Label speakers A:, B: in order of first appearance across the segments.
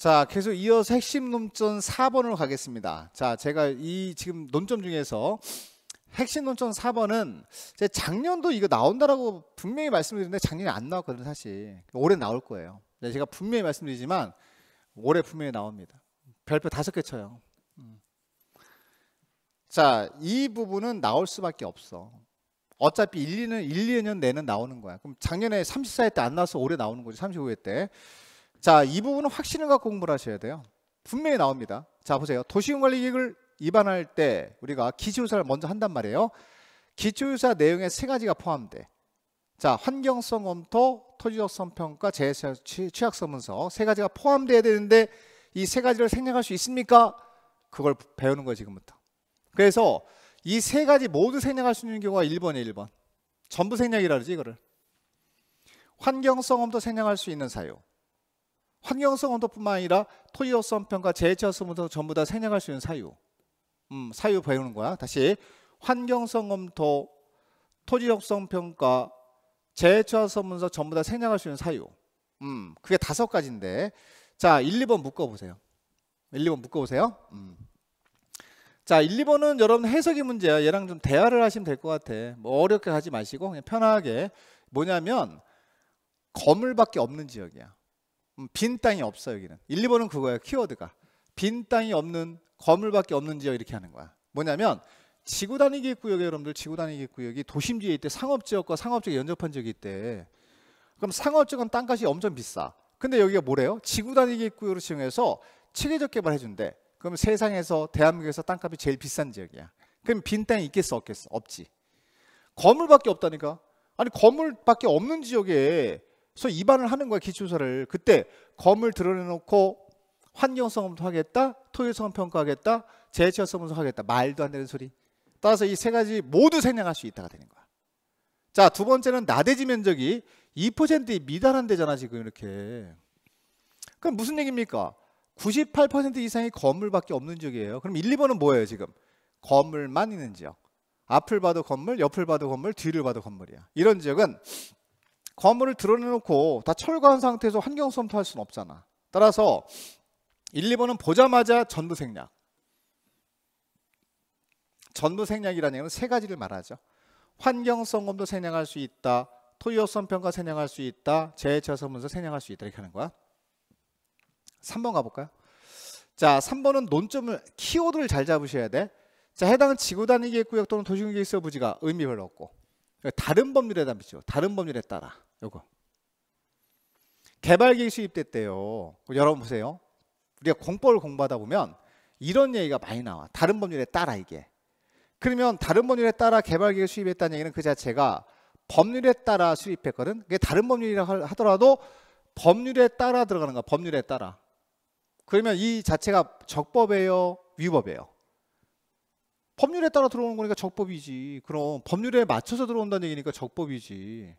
A: 자, 계속 이어서 핵심 논점 4번으로 가겠습니다. 자, 제가 이 지금 논점 중에서 핵심 논점 4번은 제 작년도 이거 나온다라고 분명히 말씀드렸는데 작년에 안 나왔거든요, 사실. 올해 나올 거예요. 네, 제가 분명히 말씀드리지만 올해 분명히 나옵니다. 별표 다섯 개 쳐요. 음. 자, 이 부분은 나올 수밖에 없어. 어차피 1, 2는 1, 2년 내는 나오는 거야. 그럼 작년에 34회 때 안 나와서 올해 나오는 거지. 35회 때. 자, 이 부분은 확신을 갖고 공부를 하셔야 돼요. 분명히 나옵니다. 자, 보세요. 도시공관리계획을 입안할 때 우리가 기초유사를 먼저 한단 말이에요. 기초유사 내용에 세 가지가 포함돼. 자, 환경성 검토, 토지적성 평가, 재해서 취약성 문서 세 가지가 포함돼야 되는데 이 세 가지를 생략할 수 있습니까? 그걸 배우는 거예요, 지금부터. 그래서 이 세 가지 모두 생략할 수 있는 경우가 1번이에요, 1번. 전부 생략이라 그러지, 이거를. 환경성 검토 생략할 수 있는 사유. 환경성 온도뿐만 아니라 토이어성 평가, 재해체성 온도 전부 다 생략할 수 있는 사유. 음, 사유 배우는 거야. 다시 환경성 온도, 토지적성 평가, 재해체어성 문서 전부 다 생략할 수 있는 사유. 음, 그게 다섯 가지인데. 자, 1, 2번 묶어 보세요. 1, 2번 묶어 보세요. 음. 자, 1, 2번은 여러분 해석의 문제야. 얘랑 좀 대화를 하시면 될 것 같아. 뭐 어렵게 하지 마시고 그냥 편하게 뭐냐면 거물밖에 없는 지역이야. 음, 빈 땅이 없어 여기는. 1, 2번은 그거예요. 키워드가. 빈 땅이 없는 건물밖에 없는 지역 이렇게 하는 거야. 뭐냐면 지구 단위기 구역에 여러분들 지구 단위기 구역이 도심지에 있대 상업 지역과 상업 지역 연접한 지역이 있대. 그럼 상업 지역은 땅값이 엄청 비싸. 근데 여기가 뭐래요? 지구 단위기 구역으로 지정해서 체계적 개발해 준대. 그럼 세상에서 대한민국에서 땅값이 제일 비싼 지역이야. 그럼 빈 땅이 있겠어 없겠어? 없지. 건물밖에 없다니까. 아니 건물밖에 없는 지역에 그래서 입안을 하는 거야 기초사를. 그때 검을 드러내놓고 환경성검토 하겠다, 토일성 평가하겠다, 재치활성분석 하겠다. 말도 안 되는 소리. 따라서 이 세 가지 모두 생략할 수 있다가 되는 거야. 자, 두 번째는 나대지 면적이 2%에 미달한 데잖아, 지금 이렇게. 그럼 무슨 얘기입니까? 98% 이상이 건물밖에 없는 지역이에요. 그럼 1, 2번은 뭐예요, 지금? 건물만 있는 지역. 앞을 봐도 건물, 옆을 봐도 건물, 뒤를 봐도 건물이야. 이런 지역은 건물을 드러내놓고 다 철거한 상태에서 환경수험도 할 수는 없잖아. 따라서 1, 2번은 보자마자 전부 생략. 전부 생략이라는 얘기는 세 가지를 말하죠. 환경성검도 생략할 수 있다. 토의업선 평가 생략할 수 있다. 재해처선 문서 생략할 수 있다. 이렇게 하는 거야. 3번 가볼까요? 자, 3번은 논점을 키워드를 잘 잡으셔야 돼. 자, 해당은 지구 단위 계획 구역 또는 도시계획 서부지가 의미 별로 없고 다른 법률에 담비죠. 다른 법률에 따라. 요거. 개발계획 수입대 됐요 여러분 보세요. 우리가 공법을 공부하다 보면 이런 얘기가 많이 나와. 다른 법률에 따라 이게. 그러면 다른 법률에 따라 개발계획 수입했다는 얘기는 그 자체가 법률에 따라 수입했거든. 그게 다른 법률이라 하더라도 법률에 따라 들어가는 거야. 법률에 따라. 그러면 이 자체가 적법이에요, 위법이에요. 법률에 따라 들어오는 거니까 적법이지. 그럼 법률에 맞춰서 들어온다는 얘기니까 적법이지.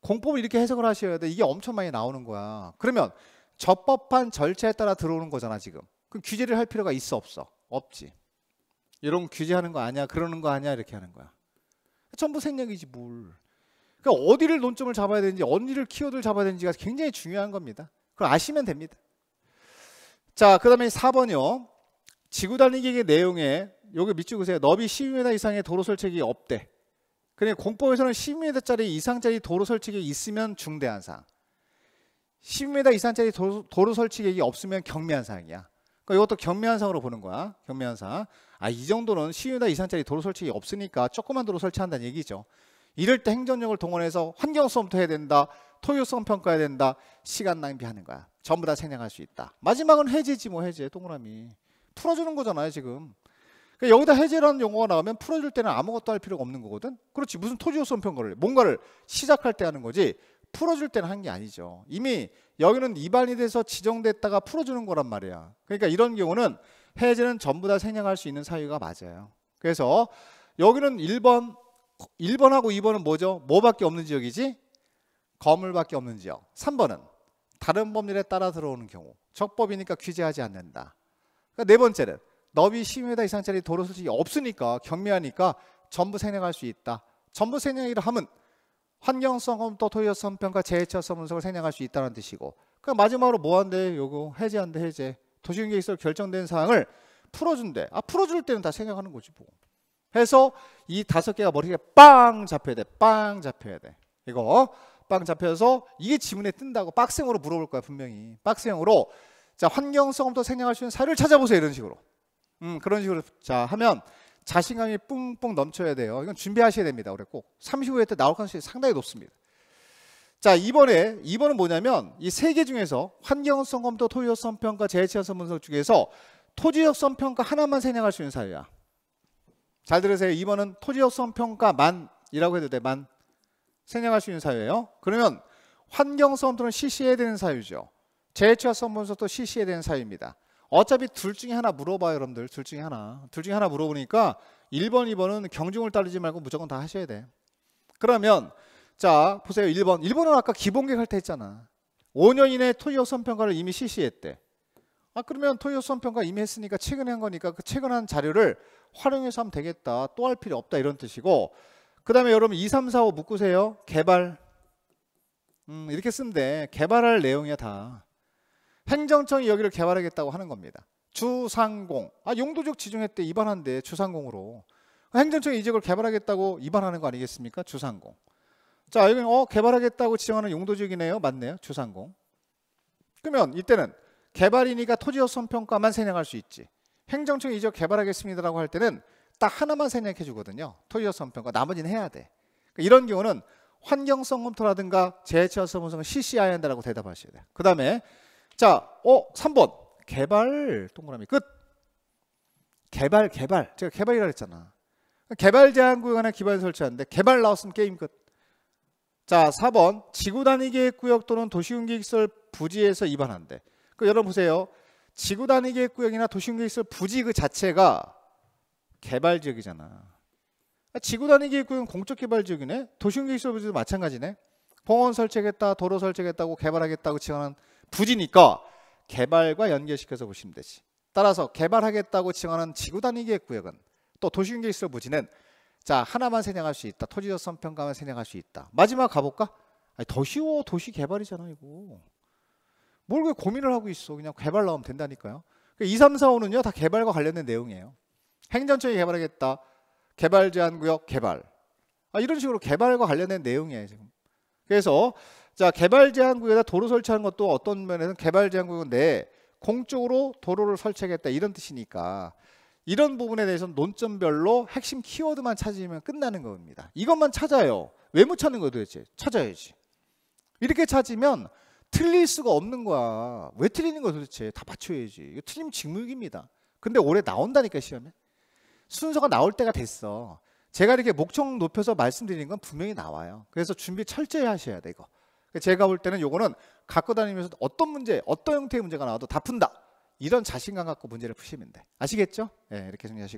A: 공법을 이렇게 해석을 하셔야 돼. 이게 엄청 많이 나오는 거야. 그러면 적법한 절차에 따라 들어오는 거잖아 지금. 그럼 규제를 할 필요가 있어 없어? 없지. 이런 규제하는 거 아니야. 그러는 거 아니야. 이렇게 하는 거야. 전부 생략이지 뭘. 그러니까 어디를 논점을 잡아야 되는지 언니를 키워드를 잡아야 되는지가 굉장히 중요한 겁니다. 그걸 아시면 됩니다. 자, 그 다음에 4번이요. 지구 달리기 내용에 여기 밑줄 그세요. 너비 10m 이상의 도로 설책이 없대. 그러니 공법에서는 10m짜리 이상짜리 도로 설치계 있으면 중대한 사항. 10m 이상짜리 도로, 도로 설치계획이 없으면 경미한 사항이야. 그러니까 이것도 경미한 사항으로 보는 거야. 경미한 사항. 아, 이 정도는 10m 이상짜리 도로 설치계획이 없으니까 조그만 도로 설치한다는 얘기죠. 이럴 때 행정력을 동원해서 환경 수험도 해야 된다. 토요성 평가해야 된다. 시간 낭비하는 거야. 전부 다 생략할 수 있다. 마지막은 해지지 뭐 해지. 동그라미. 풀어주는 거잖아요 지금. 그러니까 여기다 해제라는 용어가 나오면 풀어줄 때는 아무것도 할 필요가 없는 거거든. 그렇지 무슨 토지요소 평가를 해. 뭔가를 시작할 때 하는 거지 풀어줄 때는 한 게 아니죠. 이미 여기는 이반이 돼서 지정됐다가 풀어주는 거란 말이야. 그러니까 이런 경우는 해제는 전부 다 생략할 수 있는 사유가 맞아요. 그래서 여기는 1번 1번하고 2번은 뭐죠? 뭐밖에 없는 지역이지? 건물밖에 없는 지역. 3번은 다른 법률에 따라 들어오는 경우. 적법이니까 규제하지 않는다. 그러니까 네 번째는 너비 10m 이상짜리 도로 솔직히 없으니까 경미하니까 전부 생략할 수 있다. 전부 생략이라 하면 환경성 검토 토의성 평가 재해차성 분석을 생략할 수 있다는 뜻이고 그 마지막으로 뭐 한대 요거 해제한대 해제 도시계획서 경 결정된 사항을 풀어준대 아 풀어줄 때는 다생략하는 거지 뭐 해서 이 다섯 개가 머리에 빵 잡혀야 돼빵 잡혀야 돼 이거 빵 잡혀서 이게 지문에 뜬다고 빡생으로 물어볼 거야 분명히 빡생으로 자 환경성 검토 생략할 수 있는 사례를 찾아보세요 이런 식으로 음, 그런 식으로 자 하면 자신감이 뿡뿡 넘쳐야 돼요. 이건 준비하셔야 됩니다. 올해 꼭 35회 때 나올 가능성이 상당히 높습니다. 자 이번에 이번은 뭐냐면 이 세 개 중에서 환경성 검토, 토지역성 평가, 재해치연성 분석 중에서 토지역성 평가 하나만 생략할 수 있는 사례야. 잘 들으세요. 이번은 토지역성 평가만이라고 해도 돼. 만 생략할 수 있는 사유예요. 그러면 환경성 검토는 실시해야 되는 사유죠. 재해치와 성분석도 실시해야 되는 사유입니다. 어차피 둘 중에 하나 물어봐요, 여러분들. 둘 중에 하나. 둘 중에 하나 물어보니까 1번, 2번은 경중을 따르지 말고 무조건 다 하셔야 돼. 그러면 자, 보세요. 1번. 1번은 아까 기본계획 할 때 했잖아. 5년 이내 토요 선평가를 이미 실시했대. 아, 그러면 토요 선평가 이미 했으니까 최근에 한 거니까 그 최근 한 자료를 활용해서 하면 되겠다. 또 할 필요 없다. 이런 뜻이고. 그다음에 여러분 2, 3, 4, 5 묶으세요. 개발. 음, 이렇게 쓰면 돼. 개발할 내용이야, 다. 행정청이 여기를 개발하겠다고 하는 겁니다. 주상공. 아 용도적 지정회 때 입안한데 주상공으로 행정청이 이제 그걸 개발하겠다고 입안하는 거 아니겠습니까? 주상공. 자, 여기 어 개발하겠다고 지정하는 용도적이네요 맞네요. 주상공. 그러면 이때는 개발인이가 토지여선 평가만 생략할 수 있지. 행정청이 이제 개발하겠습니다라고 할 때는 딱 하나만 생략해 주거든요. 토지여선 평가. 나머지는 해야 돼. 그러니까 이런 경우는 환경성 검토라든가 재해체와 소모성을 실시해야 한다라고 대답하셔야 돼요. 그다음에 자, 어, 3번. 개발 동그라미 끝. 개발 개발. 제가 개발이라 했잖아. 개발 제한 구역안에 기반 설치하는데 개발 나왔으면 게임 끝. 자, 4번. 지구 단위 계획 구역 또는 도시군 계획설 부지에서 입안한데그 여러분 보세요. 지구 단위 계획 구역이나 도시군 계획설 부지 그 자체가 개발 지역이잖아. 아, 지구 단위 계획 구역은 공적 개발 지역이네. 도시군 계획설 부지도 마찬가지네. 공원 설치하겠다, 도로 설치하겠다고 개발하겠다고 지원한 부지니까 개발과 연계시켜서 보시면 되지. 따라서 개발하겠다고 지 칭하는 지구 단위 계획 구역은 또 도시윤계시설 부지는 자 하나만 세냥할 수 있다. 토지 조성 평가만 세냥할 수 있다. 마지막 가볼까? 아니, 더 쉬워 도시 개발이잖아 이거. 뭘왜 고민을 하고 있어? 그냥 개발 나오면 된다니까요. 그 2, 3, 4, 5는요 다 개발과 관련된 내용이에요. 행정처에 개발하겠다. 개발 제한 구역 개발. 아, 이런 식으로 개발과 관련된 내용이에요 지금. 그래서 자 개발 제한구에다 도로 설치하는 것도 어떤 면에는 개발 제한구역 내 공적으로 도로를 설치하겠다 이런 뜻이니까 이런 부분에 대해서는 논점별로 핵심 키워드만 찾으면 끝나는 겁니다. 이것만 찾아요. 왜 못 찾는 거야 도대체? 찾아야지. 이렇게 찾으면 틀릴 수가 없는 거야. 왜 틀리는 거야 도대체? 다 맞춰야지. 이거 틀림 직무유기입니다. 근데 올해 나온다니까 시험에. 순서가 나올 때가 됐어. 제가 이렇게 목청 높여서 말씀드리는 건 분명히 나와요. 그래서 준비 철저히 하셔야 돼 이거. 그러니까 제가 볼 때는 요거는 갖고 다니면서 어떤 문제, 어떤 형태의 문제가 나와도 다 푼다. 이런 자신감 갖고 문제를 푸시면 돼. 아시겠죠? 예, 이렇게 정리하시고.